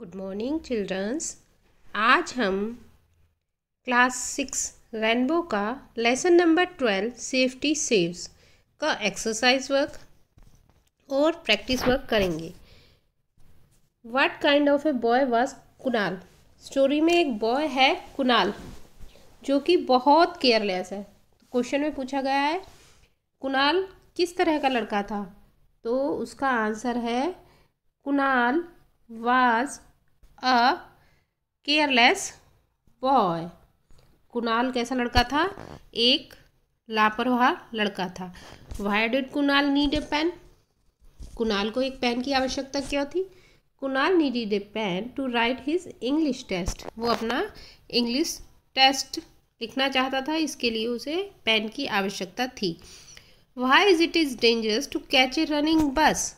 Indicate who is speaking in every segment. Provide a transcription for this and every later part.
Speaker 1: good morning childrens आज हम class six rainbow का lesson number twelve safety saves का एक्सरसाइज वर्क और प्रैक्टिस वर्क करेंगे what kind of a boy was Kunal story में एक बॉय है कुनाल जो कि बहुत केयरलेस है क्वेश्चन में पूछा गया है कुनाल किस तरह का लड़का था तो उसका आंसर है Kunal was a careless boy Kunal कैसा लड़का था एक लापरवाह लड़का था why did Kunal need a pen Kunal को एक पेन की आवश्यकता क्यों थी Kunal needed a pen to write his English test वो अपना इंग्लिश टेस्ट लिखना चाहता था इसके लिए उसे पेन की आवश्यकता थी why is it is dangerous to catch a running bus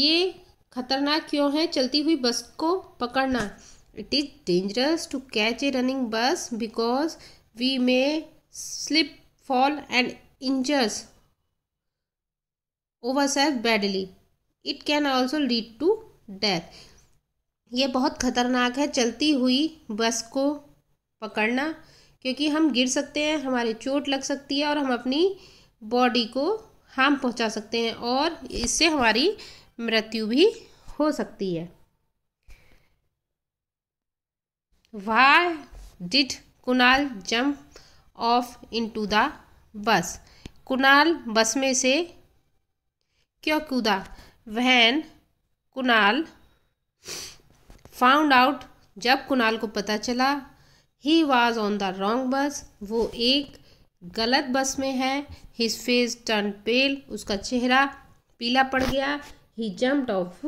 Speaker 1: ये खतरनाक क्यों है चलती हुई बस को पकड़ना it is dangerous to catch a running bus because we may slip fall and injures ourself badly it can also lead to death ये बहुत खतरनाक है चलती हुई बस को पकड़ना क्योंकि हम गिर सकते हैं हमारी चोट लग सकती है और हम अपनी बॉडी को हार्म पहुंचा सकते हैं और इससे हमारी मृत्यु भी हो सकती है why did Kunal jump off to the bus Kunal बस में से क्यों कूदा वहन कुणाल फाउंड आउट जब कुणाल को पता चला he was on the wrong bus वो एक गलत बस में है हिज फेस टर्न पेल उसका चेहरा पीला पड़ गया ही जम्प्ड ऑफ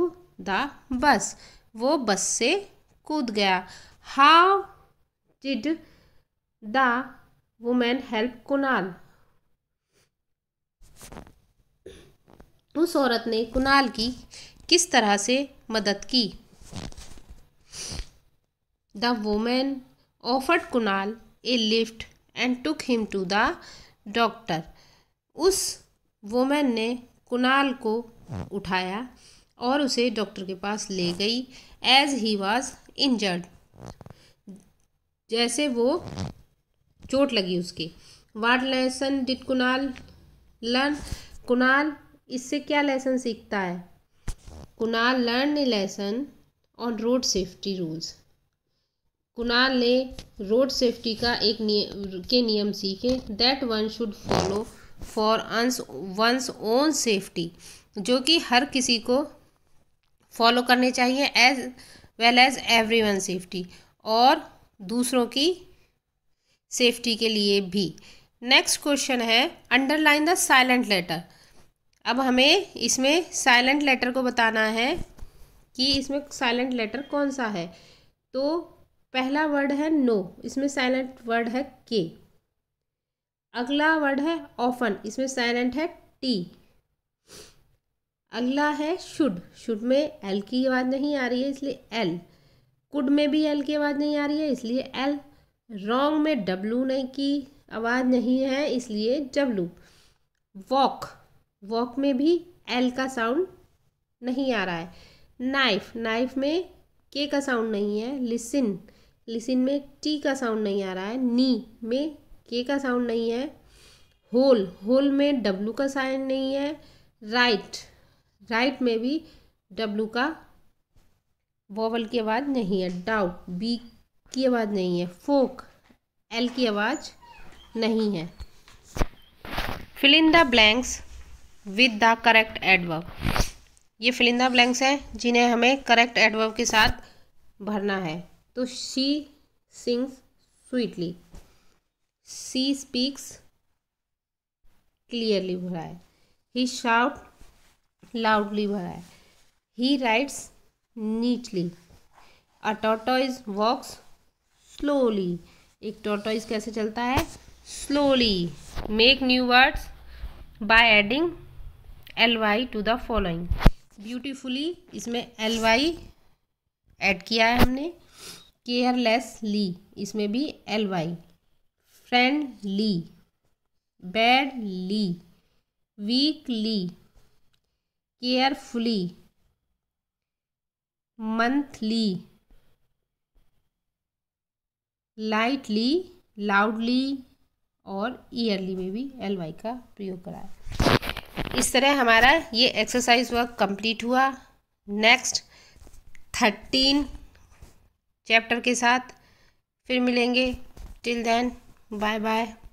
Speaker 1: द बस वो बस से कूद गया how did the women help Kunal उस औरत ने कुनाल की किस तरह से मदद की the women offered Kunal a lift and took him to the doctor उस वुमेन ने कुनाल को उठाया और उसे डॉक्टर के पास ले गई एज ही वॉज इंजर्ड जैसे वो चोट लगी उसकी what lesson did Kunal learn Kunal इससे क्या लेसन सीखता है Kunal learn a lesson on road safety rules Kunal ने रोड सेफ्टी का एक नियम के नियम सीखे that one should follow for one's one's own safety जो कि हर किसी को फॉलो करने चाहिए as well as everyone safety और दूसरों की सेफ्टी के लिए भी नेक्स्ट क्वेश्चन है अंडरलाइन द साइलेंट लेटर अब हमें इसमें साइलेंट लेटर को बताना है कि इसमें साइलेंट लेटर कौन सा है तो पहला वर्ड है नो इसमें साइलेंट वर्ड है के अगला वर्ड है ऑफन इसमें साइलेंट है टी अगला है शुड शुड में एल की आवाज़ नहीं आ रही है इसलिए एल कुड में भी एल की आवाज़ नहीं आ रही है इसलिए एल रॉन्ग में डब्लू नहीं की आवाज़ नहीं है इसलिए डब्लू वॉक वॉक में भी एल का साउंड नहीं आ रहा है नाइफ नाइफ में के का साउंड नहीं है लिसिन लिसिन में टी का साउंड नहीं आ रहा है नी में के का साउंड नहीं है होल होल में डब्लू का साइन नहीं है राइट राइट में भी डब्लू का वोवल की आवाज़ नहीं है डाउट बी की आवाज़ नहीं है फोक एल की आवाज़ नहीं है fill in the blanks with the correct adverb ये फिलिंदा ब्लैंक्स हैं जिन्हें हमें करेक्ट एडवर्ब के साथ भरना है तो she sings sweetly she speaks clearly भरा है ही शाउट लाउडली भरा है he rides neatly a tortoise walks slowly एक टोटोइज कैसे चलता है slowly make new words by adding L Y to the following beautifully इसमें एल वाई एड किया है हमने केयरलेस ली इसमें भी L Y friendly weak weekly carefully monthly lightly loudly और ईयरली में भी एल वाई का प्रयोग करा है इस तरह हमारा ये एक्सरसाइज वर्क कंप्लीट हुआ नेक्स्ट थर्टीन चैप्टर के साथ फिर मिलेंगे टिल देन बाय बाय